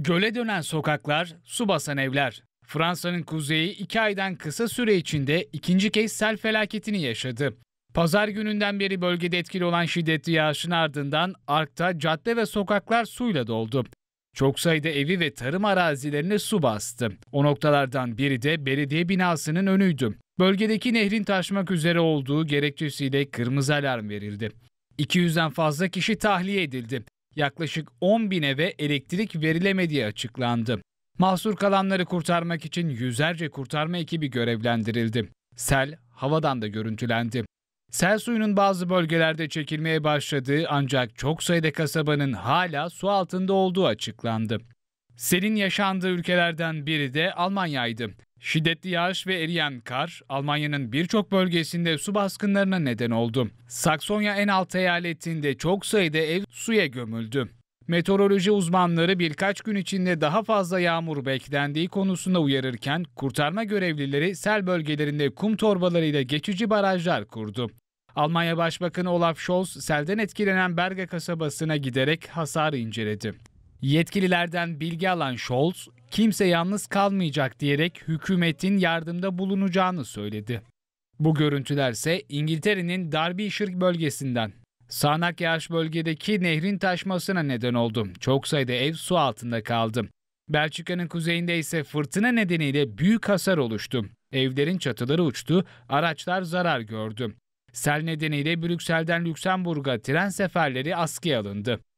Göle dönen sokaklar, su basan evler. Fransa'nın kuzeyi iki aydan kısa süre içinde ikinci kez sel felaketini yaşadı. Pazar gününden beri bölgede etkili olan şiddetli yağışın ardından Ark'ta cadde ve sokaklar suyla doldu. Çok sayıda evi ve tarım arazilerine su bastı. O noktalardan biri de belediye binasının önüydü. Bölgedeki nehrin taşmak üzere olduğu gerekçesiyle kırmızı alarm verildi. 200'den fazla kişi tahliye edildi yaklaşık 10 bin eve elektrik verilemediği açıklandı. Mahsur kalanları kurtarmak için yüzlerce kurtarma ekibi görevlendirildi. Sel havadan da görüntülendi. Sel suyunun bazı bölgelerde çekilmeye başladığı ancak çok sayıda kasabanın hala su altında olduğu açıklandı. Selin yaşandığı ülkelerden biri de Almanya'ydı. Şiddetli yağış ve eriyen kar Almanya'nın birçok bölgesinde su baskınlarına neden oldu. Saksonya en alt eyaletinde çok sayıda ev suya gömüldü. Meteoroloji uzmanları birkaç gün içinde daha fazla yağmur beklendiği konusunda uyarırken kurtarma görevlileri sel bölgelerinde kum torbalarıyla geçici barajlar kurdu. Almanya Başbakanı Olaf Scholz selden etkilenen Berge kasabasına giderek hasarı inceledi. Yetkililerden bilgi alan Scholz, kimse yalnız kalmayacak diyerek hükümetin yardımda bulunacağını söyledi. Bu görüntülerse İngiltere'nin Derbyshire bölgesinden. Sağnak yağış bölgedeki nehrin taşmasına neden oldu. Çok sayıda ev su altında kaldı. Belçika'nın kuzeyinde ise fırtına nedeniyle büyük hasar oluştu. Evlerin çatıları uçtu, araçlar zarar gördü. Sel nedeniyle Brüksel'den Lüksemburg'a tren seferleri askıya alındı.